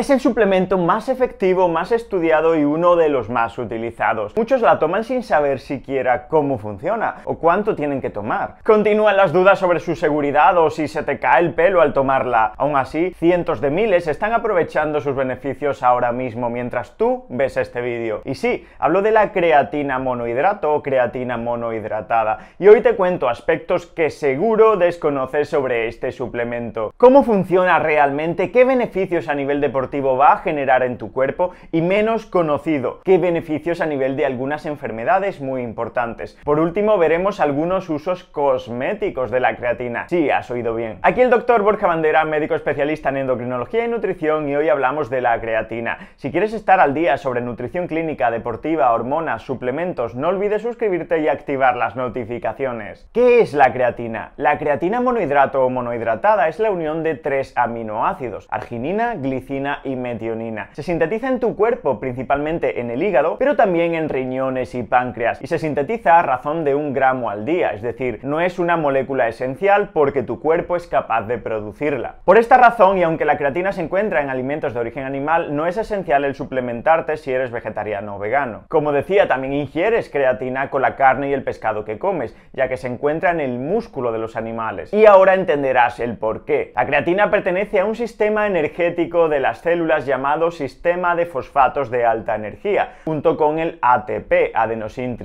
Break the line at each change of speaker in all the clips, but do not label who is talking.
Es el suplemento más efectivo, más estudiado y uno de los más utilizados. Muchos la toman sin saber siquiera cómo funciona o cuánto tienen que tomar. Continúan las dudas sobre su seguridad o si se te cae el pelo al tomarla. Aún así, cientos de miles están aprovechando sus beneficios ahora mismo mientras tú ves este vídeo. Y sí, hablo de la creatina monohidrato o creatina monohidratada. Y hoy te cuento aspectos que seguro desconoces sobre este suplemento. ¿Cómo funciona realmente? ¿Qué beneficios a nivel deportivo? va a generar en tu cuerpo y menos conocido. ¿Qué beneficios a nivel de algunas enfermedades muy importantes? Por último, veremos algunos usos cosméticos de la creatina. Sí, has oído bien. Aquí el doctor Borja Bandera, médico especialista en endocrinología y nutrición, y hoy hablamos de la creatina. Si quieres estar al día sobre nutrición clínica, deportiva, hormonas, suplementos, no olvides suscribirte y activar las notificaciones. ¿Qué es la creatina? La creatina monohidrato o monohidratada es la unión de tres aminoácidos, arginina, glicina y metionina. Se sintetiza en tu cuerpo, principalmente en el hígado, pero también en riñones y páncreas, y se sintetiza a razón de un gramo al día, es decir, no es una molécula esencial porque tu cuerpo es capaz de producirla. Por esta razón, y aunque la creatina se encuentra en alimentos de origen animal, no es esencial el suplementarte si eres vegetariano o vegano. Como decía, también ingieres creatina con la carne y el pescado que comes, ya que se encuentra en el músculo de los animales. Y ahora entenderás el por qué. La creatina pertenece a un sistema energético de las células llamado sistema de fosfatos de alta energía, junto con el ATP, adenosintrifosfato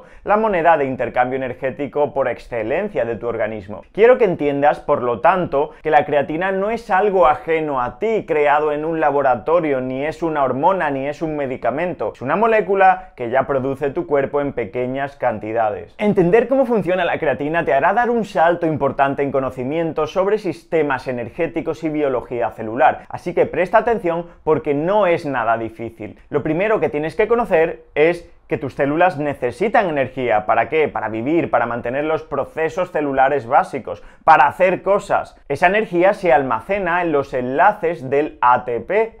trifosfato, la moneda de intercambio energético por excelencia de tu organismo. Quiero que entiendas, por lo tanto, que la creatina no es algo ajeno a ti, creado en un laboratorio, ni es una hormona, ni es un medicamento. Es una molécula que ya produce tu cuerpo en pequeñas cantidades. Entender cómo funciona la creatina te hará dar un salto importante en conocimiento sobre sistemas energéticos y biología celular. Así que presta atención porque no es nada difícil. Lo primero que tienes que conocer es que tus células necesitan energía. ¿Para qué? Para vivir, para mantener los procesos celulares básicos, para hacer cosas. Esa energía se almacena en los enlaces del ATP,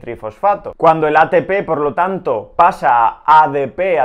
trifosfato. Cuando el ATP, por lo tanto, pasa a ADP,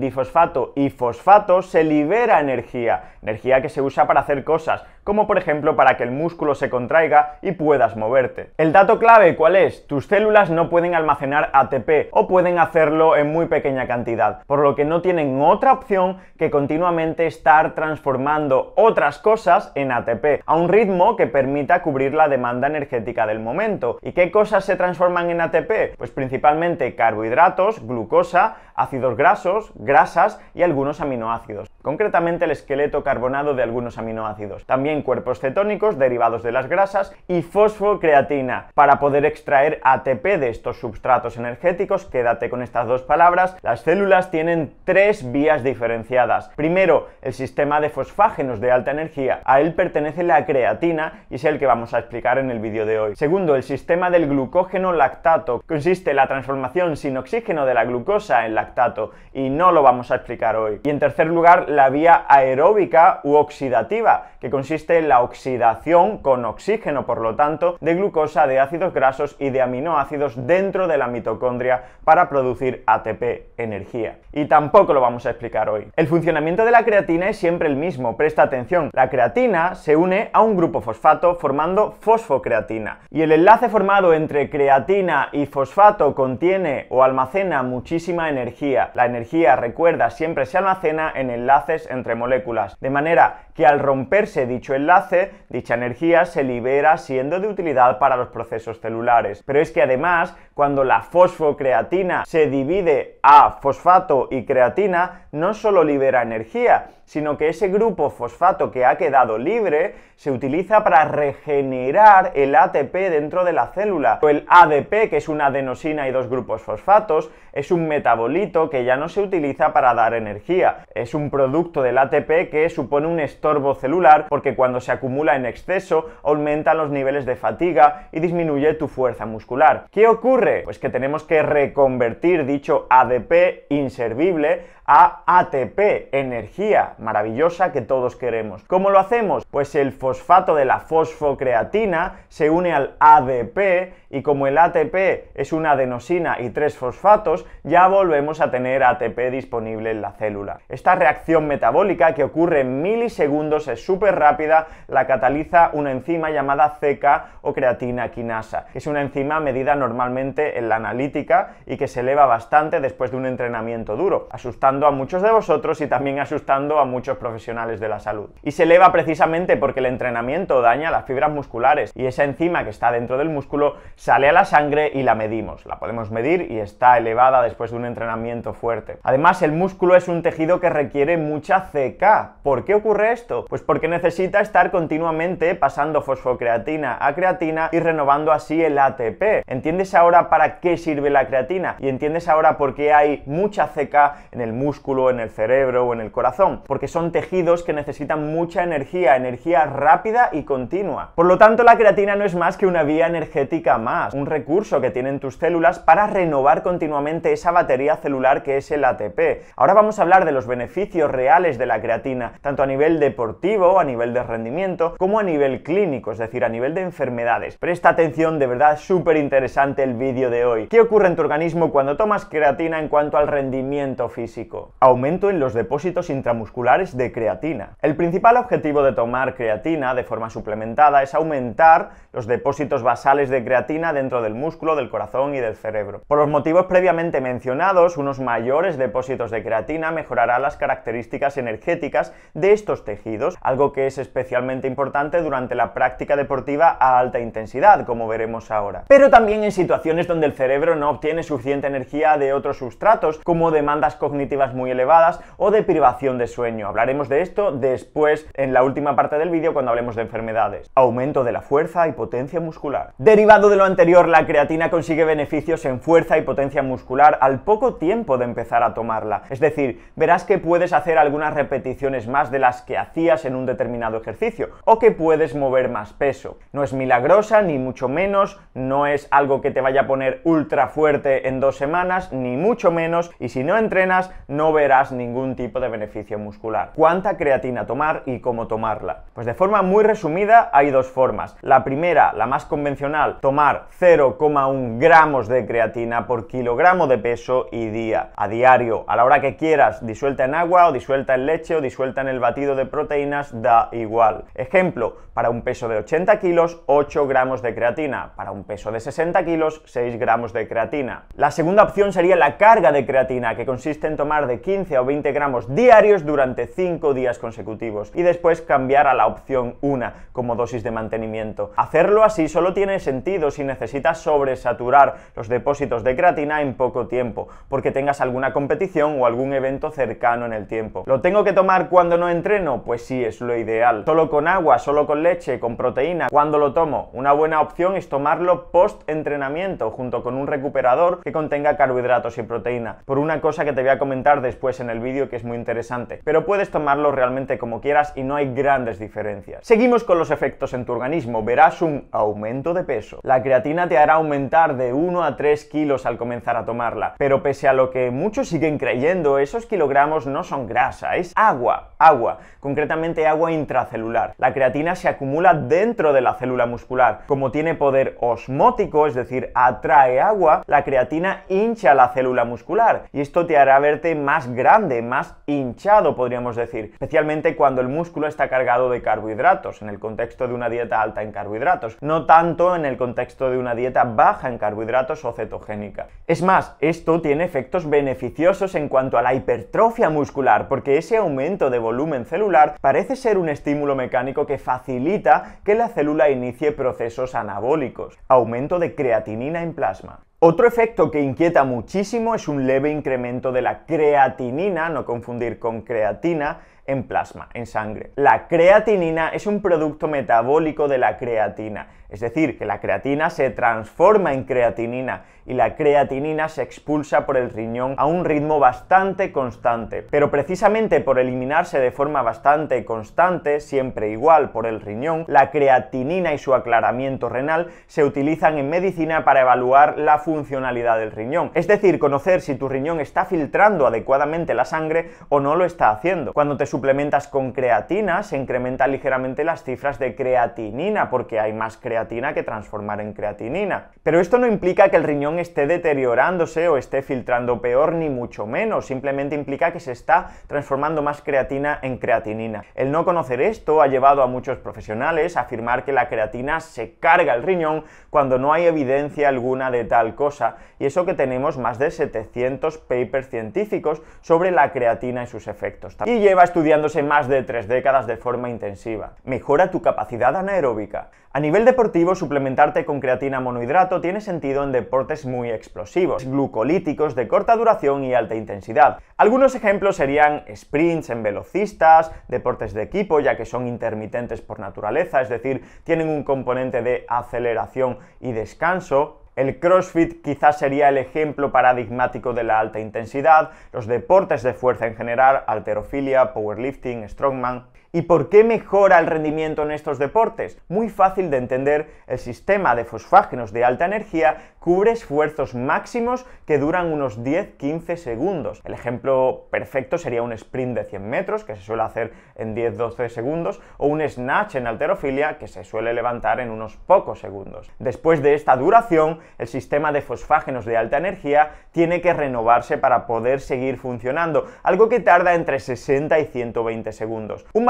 difosfato y fosfato, se libera energía, energía que se usa para hacer cosas, como por ejemplo para que el músculo se contraiga y puedas moverte. El dato clave, ¿cuál es? Tus células no pueden almacenar ATP o pueden hacerlo en muy pequeña cantidad por lo que no tienen otra opción que continuamente estar transformando otras cosas en ATP, a un ritmo que permita cubrir la demanda energética del momento. ¿Y qué cosas se transforman en ATP? Pues principalmente carbohidratos, glucosa, ácidos grasos, grasas y algunos aminoácidos concretamente el esqueleto carbonado de algunos aminoácidos, también cuerpos cetónicos derivados de las grasas y fosfocreatina. Para poder extraer ATP de estos substratos energéticos, quédate con estas dos palabras, las células tienen tres vías diferenciadas. Primero, el sistema de fosfágenos de alta energía. A él pertenece la creatina y es el que vamos a explicar en el vídeo de hoy. Segundo, el sistema del glucógeno lactato. Consiste en la transformación sin oxígeno de la glucosa en lactato y no lo vamos a explicar hoy. Y en tercer lugar, la vía aeróbica u oxidativa, que consiste en la oxidación con oxígeno, por lo tanto, de glucosa, de ácidos grasos y de aminoácidos dentro de la mitocondria para producir ATP, energía y tampoco lo vamos a explicar hoy. El funcionamiento de la creatina es siempre el mismo, presta atención. La creatina se une a un grupo fosfato formando fosfocreatina. Y el enlace formado entre creatina y fosfato contiene o almacena muchísima energía. La energía, recuerda, siempre se almacena en enlaces entre moléculas. De manera que al romperse dicho enlace, dicha energía se libera siendo de utilidad para los procesos celulares. Pero es que además, cuando la fosfocreatina se divide a fosfocreatina, fosfato y creatina no solo libera energía, sino que ese grupo fosfato que ha quedado libre se utiliza para regenerar el ATP dentro de la célula. el ADP, que es una adenosina y dos grupos fosfatos, es un metabolito que ya no se utiliza para dar energía. Es un producto del ATP que supone un estorbo celular porque cuando se acumula en exceso aumentan los niveles de fatiga y disminuye tu fuerza muscular. ¿Qué ocurre? Pues que tenemos que reconvertir dicho ADP inservible a ATP, energía maravillosa que todos queremos. ¿Cómo lo hacemos? Pues el fosfato de la fosfocreatina se une al ADP y como el ATP es una adenosina y tres fosfatos, ya volvemos a tener ATP disponible en la célula. Esta reacción metabólica que ocurre en milisegundos es súper rápida, la cataliza una enzima llamada CK o creatina quinasa. Es una enzima medida normalmente en la analítica y que se eleva bastante después de un entrenamiento duro, asustando a muchos de vosotros y también asustando a muchos profesionales de la salud. Y se eleva precisamente porque el entrenamiento daña las fibras musculares y esa enzima que está dentro del músculo sale a la sangre y la medimos. La podemos medir y está elevada después de un entrenamiento fuerte. Además, el músculo es un tejido que requiere mucha CK. ¿Por qué ocurre esto? Pues porque necesita estar continuamente pasando fosfocreatina a creatina y renovando así el ATP. ¿Entiendes ahora para qué sirve la creatina? Y entiendes ahora por qué hay mucha ceca en el músculo, en el cerebro o en el corazón, porque son tejidos que necesitan mucha energía, energía rápida y continua. Por lo tanto, la creatina no es más que una vía energética más, un recurso que tienen tus células para renovar continuamente esa batería celular que es el ATP. Ahora vamos a hablar de los beneficios reales de la creatina, tanto a nivel deportivo, a nivel de rendimiento, como a nivel clínico, es decir, a nivel de enfermedades. Presta atención, de verdad, súper interesante el vídeo de hoy. ¿Qué ocurre en tu organismo cuando tomas creatina en cuanto al rendimiento físico, aumento en los depósitos intramusculares de creatina. El principal objetivo de tomar creatina de forma suplementada es aumentar los depósitos basales de creatina dentro del músculo, del corazón y del cerebro. Por los motivos previamente mencionados, unos mayores depósitos de creatina mejorará las características energéticas de estos tejidos, algo que es especialmente importante durante la práctica deportiva a alta intensidad, como veremos ahora. Pero también en situaciones donde el cerebro no obtiene suficiente energía de otros sustratos, como demandas cognitivas muy elevadas o de privación de sueño. Hablaremos de esto después en la última parte del vídeo cuando hablemos de enfermedades. Aumento de la fuerza y potencia muscular. Derivado de lo anterior, la creatina consigue beneficios en fuerza y potencia muscular al poco tiempo de empezar a tomarla. Es decir, verás que puedes hacer algunas repeticiones más de las que hacías en un determinado ejercicio o que puedes mover más peso. No es milagrosa ni mucho menos, no es algo que te vaya a poner ultra fuerte en dos semanas, ni mucho menos, y si no entrenas no verás ningún tipo de beneficio muscular. ¿Cuánta creatina tomar y cómo tomarla? Pues de forma muy resumida hay dos formas. La primera, la más convencional, tomar 0,1 gramos de creatina por kilogramo de peso y día, a diario, a la hora que quieras, disuelta en agua o disuelta en leche o disuelta en el batido de proteínas, da igual. Ejemplo, para un peso de 80 kilos, 8 gramos de creatina. Para un peso de 60 kilos, 6 gramos de creatina. La segunda opción sería la carga de creatina que consiste en tomar de 15 o 20 gramos diarios durante 5 días consecutivos y después cambiar a la opción 1 como dosis de mantenimiento. Hacerlo así solo tiene sentido si necesitas sobresaturar los depósitos de creatina en poco tiempo, porque tengas alguna competición o algún evento cercano en el tiempo. ¿Lo tengo que tomar cuando no entreno? Pues sí, es lo ideal. Solo con agua, solo con leche, con proteína. Cuando lo tomo? Una buena opción es tomarlo post entrenamiento junto con un recuperador que contenga carbohidratos y proteína por una cosa que te voy a comentar después en el vídeo que es muy interesante, pero puedes tomarlo realmente como quieras y no hay grandes diferencias. Seguimos con los efectos en tu organismo, verás un aumento de peso. La creatina te hará aumentar de 1 a 3 kilos al comenzar a tomarla, pero pese a lo que muchos siguen creyendo, esos kilogramos no son grasa, es agua, agua, concretamente agua intracelular. La creatina se acumula dentro de la célula muscular, como tiene poder osmótico, es decir, atrae agua, la creatina hincha la célula muscular y esto te hará verte más grande, más hinchado podríamos decir, especialmente cuando el músculo está cargado de carbohidratos, en el contexto de una dieta alta en carbohidratos, no tanto en el contexto de una dieta baja en carbohidratos o cetogénica. Es más, esto tiene efectos beneficiosos en cuanto a la hipertrofia muscular, porque ese aumento de volumen celular parece ser un estímulo mecánico que facilita que la célula inicie procesos anabólicos, aumento de creatinina en plasma, otro efecto que inquieta muchísimo es un leve incremento de la creatinina, no confundir con creatina, en plasma, en sangre. La creatinina es un producto metabólico de la creatina, es decir, que la creatina se transforma en creatinina y la creatinina se expulsa por el riñón a un ritmo bastante constante. Pero precisamente por eliminarse de forma bastante constante, siempre igual por el riñón, la creatinina y su aclaramiento renal se utilizan en medicina para evaluar la funcionalidad del riñón, es decir, conocer si tu riñón está filtrando adecuadamente la sangre o no lo está haciendo. Cuando te suplementas con creatina, se incrementa ligeramente las cifras de creatinina, porque hay más creatina que transformar en creatinina. Pero esto no implica que el riñón esté deteriorándose o esté filtrando peor, ni mucho menos, simplemente implica que se está transformando más creatina en creatinina. El no conocer esto ha llevado a muchos profesionales a afirmar que la creatina se carga el riñón cuando no hay evidencia alguna de tal cosa, y eso que tenemos más de 700 papers científicos sobre la creatina y sus efectos. Y lleva estudios estudiándose más de tres décadas de forma intensiva. Mejora tu capacidad anaeróbica. A nivel deportivo, suplementarte con creatina monohidrato tiene sentido en deportes muy explosivos, glucolíticos de corta duración y alta intensidad. Algunos ejemplos serían sprints en velocistas, deportes de equipo, ya que son intermitentes por naturaleza, es decir, tienen un componente de aceleración y descanso, el CrossFit quizás sería el ejemplo paradigmático de la alta intensidad, los deportes de fuerza en general, alterofilia, powerlifting, strongman, ¿Y por qué mejora el rendimiento en estos deportes? Muy fácil de entender, el sistema de fosfágenos de alta energía cubre esfuerzos máximos que duran unos 10-15 segundos. El ejemplo perfecto sería un sprint de 100 metros, que se suele hacer en 10-12 segundos, o un snatch en alterofilia, que se suele levantar en unos pocos segundos. Después de esta duración, el sistema de fosfágenos de alta energía tiene que renovarse para poder seguir funcionando, algo que tarda entre 60 y 120 segundos. Un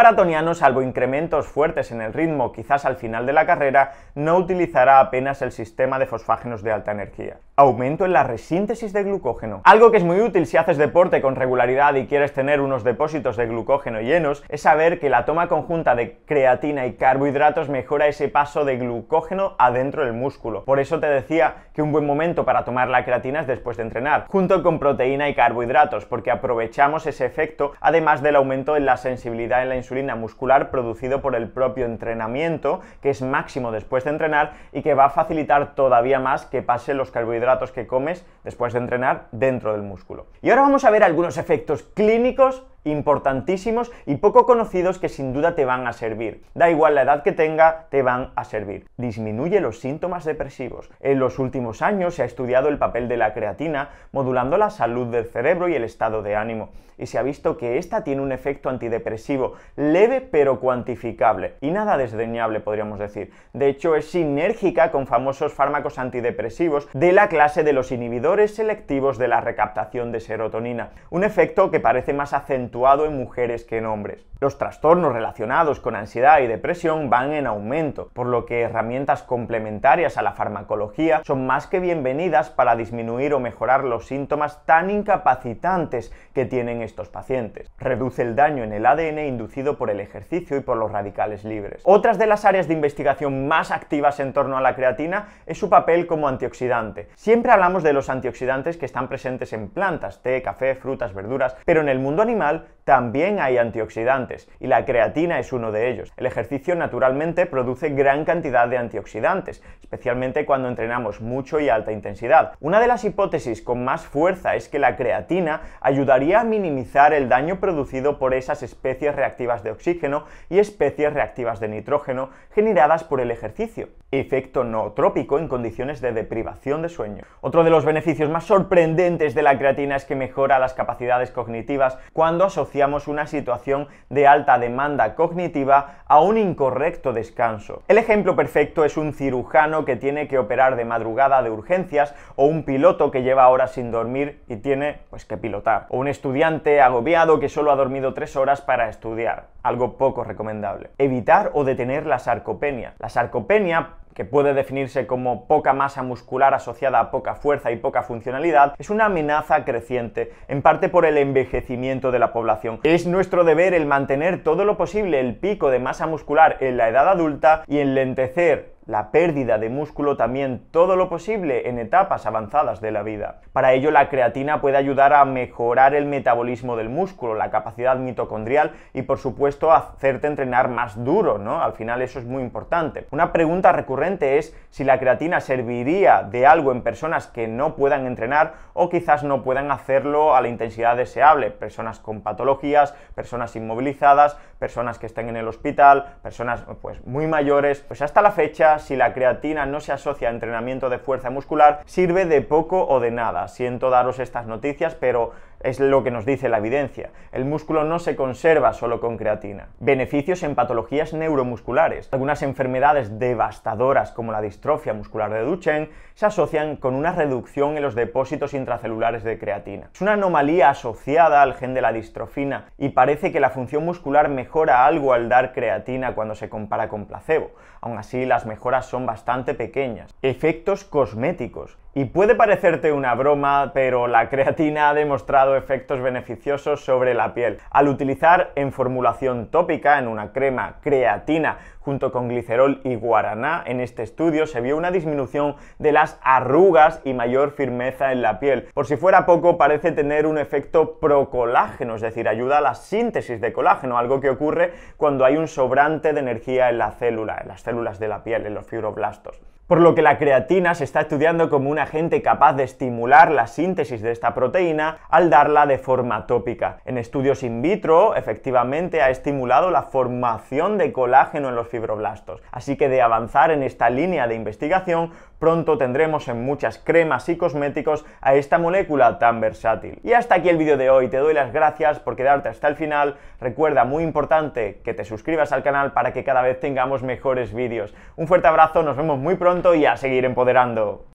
salvo incrementos fuertes en el ritmo quizás al final de la carrera, no utilizará apenas el sistema de fosfágenos de alta energía. Aumento en la resíntesis de glucógeno. Algo que es muy útil si haces deporte con regularidad y quieres tener unos depósitos de glucógeno llenos, es saber que la toma conjunta de creatina y carbohidratos mejora ese paso de glucógeno adentro del músculo. Por eso te decía que un buen momento para tomar la creatina es después de entrenar, junto con proteína y carbohidratos, porque aprovechamos ese efecto, además del aumento en la sensibilidad en la insulina muscular producido por el propio entrenamiento, que es máximo después de entrenar y que va a facilitar todavía más que pase los carbohidratos que comes después de entrenar dentro del músculo. Y ahora vamos a ver algunos efectos clínicos importantísimos y poco conocidos que sin duda te van a servir. Da igual la edad que tenga, te van a servir. Disminuye los síntomas depresivos. En los últimos años se ha estudiado el papel de la creatina modulando la salud del cerebro y el estado de ánimo. Y se ha visto que esta tiene un efecto antidepresivo leve pero cuantificable y nada desdeñable podríamos decir. De hecho es sinérgica con famosos fármacos antidepresivos de la clase de los inhibidores selectivos de la recaptación de serotonina. Un efecto que parece más acentuado en mujeres que en hombres. Los trastornos relacionados con ansiedad y depresión van en aumento, por lo que herramientas complementarias a la farmacología son más que bienvenidas para disminuir o mejorar los síntomas tan incapacitantes que tienen estos pacientes. Reduce el daño en el ADN inducido por el ejercicio y por los radicales libres. Otras de las áreas de investigación más activas en torno a la creatina es su papel como antioxidante. Siempre hablamos de los antioxidantes que están presentes en plantas, té, café, frutas, verduras, pero en el mundo animal general también hay antioxidantes, y la creatina es uno de ellos. El ejercicio naturalmente produce gran cantidad de antioxidantes, especialmente cuando entrenamos mucho y alta intensidad. Una de las hipótesis con más fuerza es que la creatina ayudaría a minimizar el daño producido por esas especies reactivas de oxígeno y especies reactivas de nitrógeno generadas por el ejercicio. Efecto nootrópico en condiciones de deprivación de sueño. Otro de los beneficios más sorprendentes de la creatina es que mejora las capacidades cognitivas cuando asocia una situación de alta demanda cognitiva a un incorrecto descanso. El ejemplo perfecto es un cirujano que tiene que operar de madrugada de urgencias o un piloto que lleva horas sin dormir y tiene pues que pilotar. O un estudiante agobiado que solo ha dormido tres horas para estudiar. Algo poco recomendable. Evitar o detener la sarcopenia. La sarcopenia que puede definirse como poca masa muscular asociada a poca fuerza y poca funcionalidad, es una amenaza creciente, en parte por el envejecimiento de la población. Es nuestro deber el mantener todo lo posible el pico de masa muscular en la edad adulta y enlentecer la pérdida de músculo también todo lo posible en etapas avanzadas de la vida. Para ello la creatina puede ayudar a mejorar el metabolismo del músculo, la capacidad mitocondrial y por supuesto hacerte entrenar más duro, ¿no? Al final eso es muy importante. Una pregunta recurrente es si la creatina serviría de algo en personas que no puedan entrenar o quizás no puedan hacerlo a la intensidad deseable, personas con patologías, personas inmovilizadas, personas que estén en el hospital, personas pues muy mayores, pues hasta la fecha si la creatina no se asocia a entrenamiento de fuerza muscular, sirve de poco o de nada. Siento daros estas noticias, pero es lo que nos dice la evidencia. El músculo no se conserva solo con creatina. Beneficios en patologías neuromusculares. Algunas enfermedades devastadoras como la distrofia muscular de Duchenne se asocian con una reducción en los depósitos intracelulares de creatina. Es una anomalía asociada al gen de la distrofina y parece que la función muscular mejora algo al dar creatina cuando se compara con placebo. Aún así, las son bastante pequeñas. Efectos cosméticos. Y puede parecerte una broma, pero la creatina ha demostrado efectos beneficiosos sobre la piel. Al utilizar en formulación tópica, en una crema, creatina junto con glicerol y guaraná, en este estudio se vio una disminución de las arrugas y mayor firmeza en la piel. Por si fuera poco, parece tener un efecto procolágeno, es decir, ayuda a la síntesis de colágeno, algo que ocurre cuando hay un sobrante de energía en la célula, en las células de la piel, en los fibroblastos por lo que la creatina se está estudiando como un agente capaz de estimular la síntesis de esta proteína al darla de forma tópica. En estudios in vitro, efectivamente, ha estimulado la formación de colágeno en los fibroblastos, así que de avanzar en esta línea de investigación Pronto tendremos en muchas cremas y cosméticos a esta molécula tan versátil. Y hasta aquí el vídeo de hoy, te doy las gracias por quedarte hasta el final. Recuerda, muy importante, que te suscribas al canal para que cada vez tengamos mejores vídeos. Un fuerte abrazo, nos vemos muy pronto y a seguir empoderando.